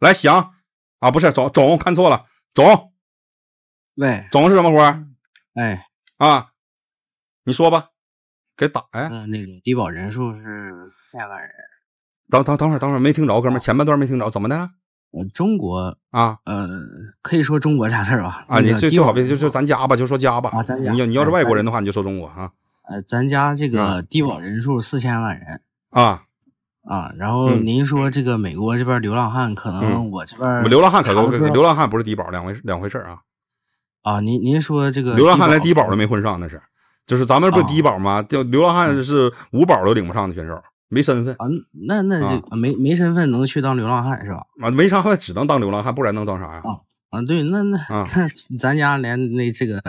来祥啊，不是总总看错了总，喂总是什么活？哎啊，你说吧，给打哎。那个低保人数是三万人。等等等会儿等会儿没听着，哥们儿前半段没听着，怎么的？呃，中国啊，呃，可以说中国俩字儿吧。啊，你最最好别就就咱家吧，就说家吧。啊，咱家。你你要是外国人的话，你就说中国啊。呃，咱家这个低保人数四千万人啊。啊，然后您说这个美国这边流浪汉，可能我这边流浪汉可能流浪汉不是低保，两回事两回事啊。啊，您您说这个流浪汉连低保都没混上，那是就是咱们不低保吗？叫流浪汉是五保都领不上的选手，没身份啊。那那这没没身份能去当流浪汉是吧？啊，没身份只能当流浪汉，不然能当啥呀？啊，对，那那那咱家连那这个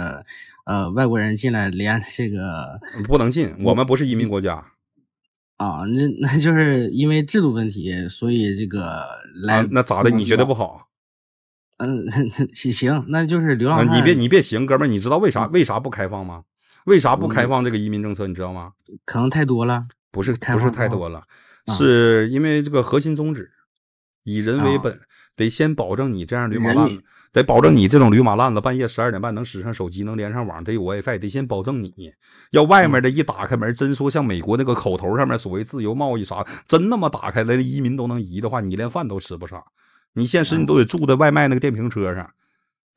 呃外国人进来连这个不能进，我们不是移民国家。啊，那那就是因为制度问题，所以这个来那咋的？你觉得不好？嗯，行，那就是流浪。你别，你别行，哥们儿，你知道为啥为啥不开放吗？为啥不开放这个移民政策？你知道吗？可能太多了。不是，不是太多了，是因为这个核心宗旨以人为本。得先保证你这样驴马烂，得保证你这种驴马烂子半夜十二点半能使上手机，能连上网，得有 WiFi。得先保证你要外面的一打开门，真说像美国那个口头上面所谓自由贸易啥，真那么打开来的移民都能移的话，你连饭都吃不上，你现实你都得住在外卖那个电瓶车上。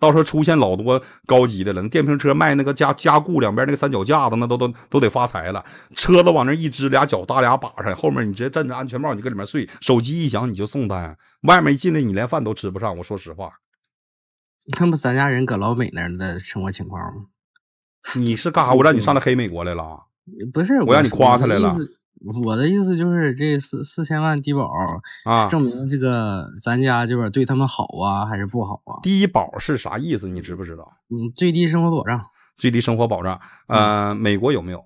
到时候出现老多高级的了，那电瓶车卖那个加加固两边那个三脚架子，那都都都得发财了。车子往那一支，俩脚搭俩把上，后面你直接站着安全帽，你搁里面睡，手机一响你就送单。外面一进来你连饭都吃不上。我说实话，那不咱家人搁老美那的生活情况吗？你是干啥？我让你上来黑美国来了？不是，我让你夸他来了。我的意思就是，这四四千万低保啊，证明这个咱家这边对他们好啊，还是不好啊？低保是啥意思？你知不知道？嗯，最低生活保障。最低生活保障，呃，美国有没有？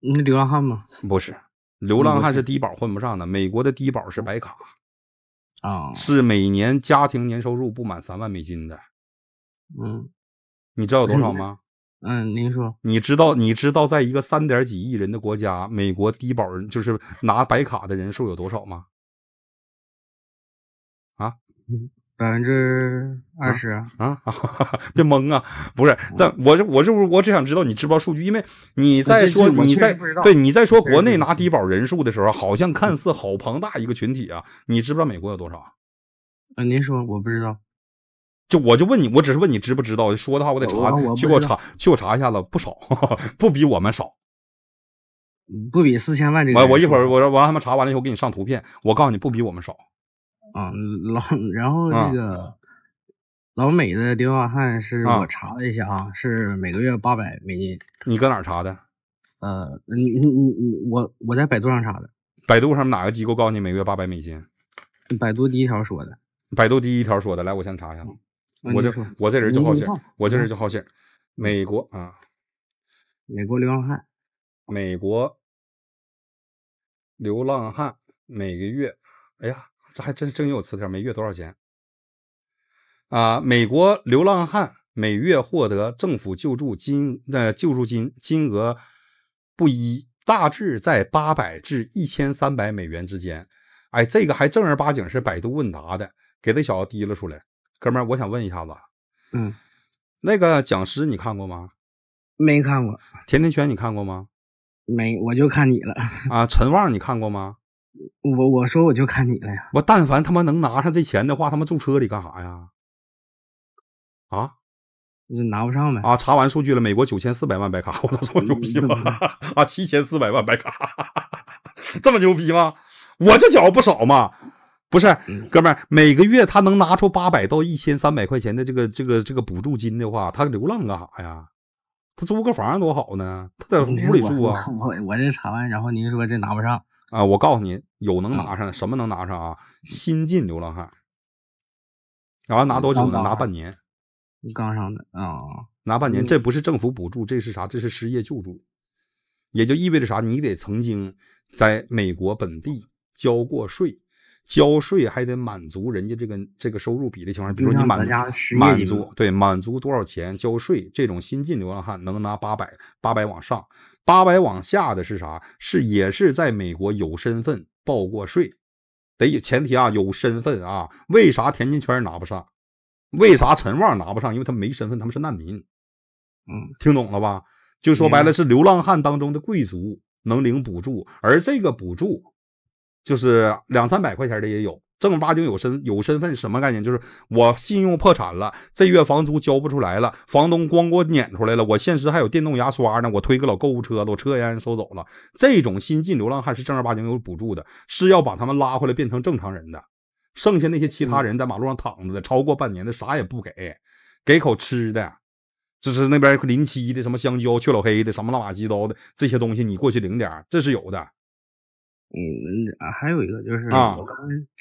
那流浪汉吗？不是，流浪汉是低保混不上的。美国的低保是白卡啊，是每年家庭年收入不满三万美金的。嗯，你知道有多少吗？嗯，您说，你知道？你知道，在一个三点几亿人的国家，美国低保人就是拿白卡的人数有多少吗？啊，百分之二十啊！别懵啊！不是，但我是我是我只想知道你知不知道数据，因为你在说你在对你在说国内拿低保人数的时候，好像看似好庞大一个群体啊！你知不知道美国有多少？啊，您说，我不知道。就我就问你，我只是问你知不知道，说的话我得查，去给我查，去我查一下子，不少，不比我们少，不比四千万。这我我一会儿我我让他们查完了以后给你上图片，我告诉你不比我们少。嗯，老然后这个老美的电话费是我查了一下啊，是每个月八百美金。你搁哪查的？呃，你你你你我我在百度上查的。百度上哪个机构告诉你每个月八百美金？百度第一条说的。百度第一条说的，来我先查一下。我这我这人就好信，我这人就好信。美国啊，美国流浪汉，美国流浪汉每个月，哎呀，这还真真有词条，每月多少钱？啊，美国流浪汉每月获得政府救助金的救助金金额不一，大致在八百至一千三百美元之间。哎，这个还正儿八经是百度问答的，给这小子提了出来。哥们儿，我想问一下子，嗯，那个讲师你看过吗？没看过。甜甜圈你看过吗？没，我就看你了。啊，陈旺你看过吗？我我说我就看你了呀。我但凡他妈能拿上这钱的话，他妈住车里干啥呀？啊？你拿不上呗。啊，查完数据了，美国九千四百万白卡，我操，这么牛逼吗？啊，七千四百万白卡，这么牛逼吗？我就觉得不少嘛。不是，哥们儿，每个月他能拿出八百到一千三百块钱的这个这个这个补助金的话，他流浪干啥呀？他租个房多好呢，他在屋里住啊。我我这查完，然后您说这拿不上啊？我告诉你，有能拿上，什么能拿上啊？新进流浪汉然后拿多久呢？拿半年。刚上的啊？拿半年，这不是政府补助，这是啥？这是失业救助，也就意味着啥？你得曾经在美国本地交过税。交税还得满足人家这个这个收入比的情况，比如你满满足对满足多少钱交税，这种新进流浪汉能拿八百八百往上，八百往下的是啥？是也是在美国有身份报过税，得有前提啊有身份啊。为啥田金圈拿不上？为啥陈旺拿不上？因为他没身份，他们是难民。嗯，听懂了吧？就说白了是流浪汉当中的贵族能领补助，而这个补助。就是两三百块钱的也有，正儿八经有身有身份什么概念？就是我信用破产了，这月房租交不出来了，房东光给我撵出来了。我现实还有电动牙刷呢，我推个老购物车，我车也让人收走了。这种新进流浪汉是正儿八经有补助的，是要把他们拉回来变成正常人的。剩下那些其他人在马路上躺着的，超过半年的，啥也不给，给口吃的，就是那边临期的什么香蕉、雀老黑的什么乱八七糟的这些东西，你过去领点，这是有的。嗯，还有一个就是，我刚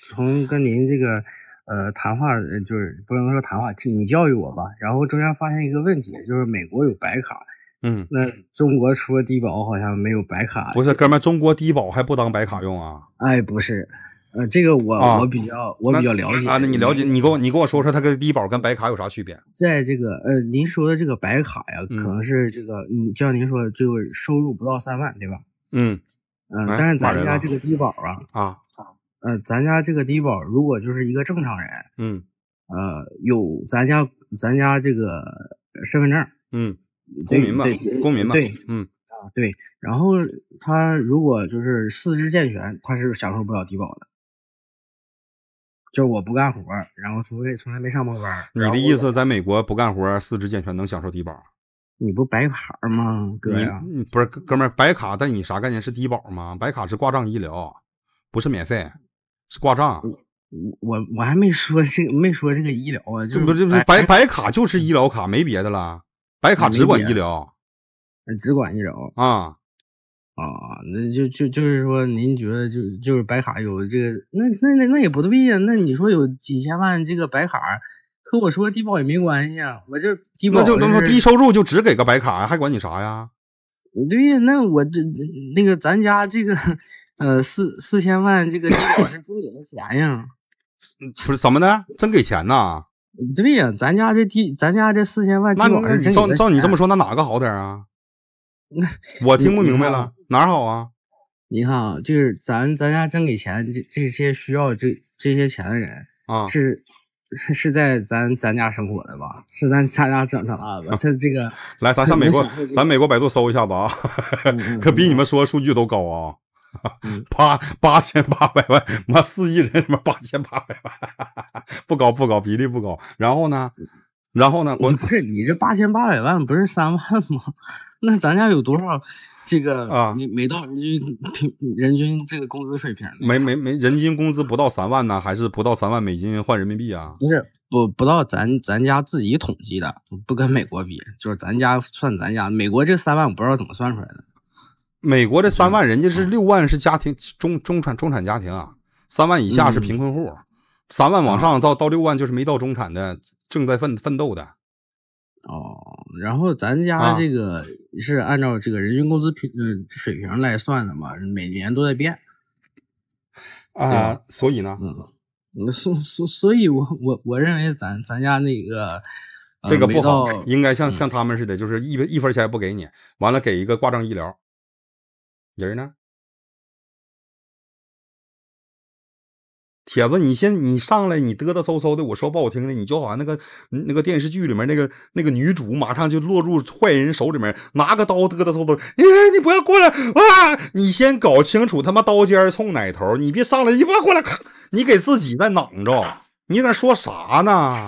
从跟您这个，呃，谈话，就是不能说谈话，你教育我吧。然后中间发现一个问题，就是美国有白卡，嗯，那中国除了低保好像没有白卡。不是，哥们，中国低保还不当白卡用啊？哎，不是，呃，这个我我比较我比较了解。啊，那你了解，你给我你跟我说说，它跟低保跟白卡有啥区别？在这个，呃，您说的这个白卡呀，可能是这个，就像您说的，就收入不到三万，对吧？嗯。嗯，但是咱家这个低保啊，啊嗯、呃，咱家这个低保，如果就是一个正常人，嗯，呃，有咱家咱家这个身份证，嗯，公民吧，公民吧，对，嗯，啊对，然后他如果就是四肢健全，他是享受不了低保的，就我不干活，然后从未从来没上过班，你的意思，在美国不干活，四肢健全能享受低保？你不白卡吗，哥呀？不是，哥们儿，白卡带你啥概念？是低保吗？白卡是挂账医疗，不是免费，是挂账。我我我还没说这，没说这个医疗啊。这不这不白白卡就是医疗卡，没别的了。白卡只管医疗，只管医疗啊啊啊！那就就就是说，您觉得就就是白卡有这个？那那那那也不对呀。那你说有几千万这个白卡？和我说低保也没关系啊，我这低保那就那么低收入就只给个白卡，还管你啥呀？对呀，那我这那个咱家这个呃四四千万这个低保是真给的钱呀，不是怎么的真给钱呐？对呀，咱家这低咱家这四千万低保是真那照照你这么说，那哪个好点啊？那 我听不明白了，哪好啊？你看啊，就是咱咱家真给钱，这这些需要这这些钱的人啊是。是在咱咱家生活的吧？是咱家家整整啊！他这个 来，咱上美国，咱美国百度搜一下子啊，可比你们说数据都高啊，八八千八百万，妈四亿人，妈八千八百万，不高不高，比例不高。然后呢，然后呢，我不是你这八千八百万不是三万吗？那咱家有多少？这个啊，没没到人均平人均这个工资水平，没没没，人均工资不到三万呢，还是不到三万美金换人民币啊？不是，不不到咱咱家自己统计的，不跟美国比，就是咱家算咱家。美国这三万我不知道怎么算出来的。美国这三万人家是六万，是家庭中中产中产家庭啊，三万以下是贫困户，三万往上到到六万就是没到中产的，正在奋奋斗的。哦，然后咱家这个是按照这个人均工资平嗯水平来算的嘛，每年都在变啊，所以呢，所所所以，我我我认为咱咱家那个这个不好，应该像像他们似的，就是一分一分钱也不给你，完了给一个挂账医疗人呢？铁子，你先你上来，你嘚嘚嗖嗖的，我说不好听的，你就好像那个那个电视剧里面那个那个女主，马上就落入坏人手里面，拿个刀嘚嘚嗖嗖，哎，你不要过来啊！你先搞清楚他妈刀尖冲哪头，你别上来，你不要过来，你给自己在囊着，你在说啥呢？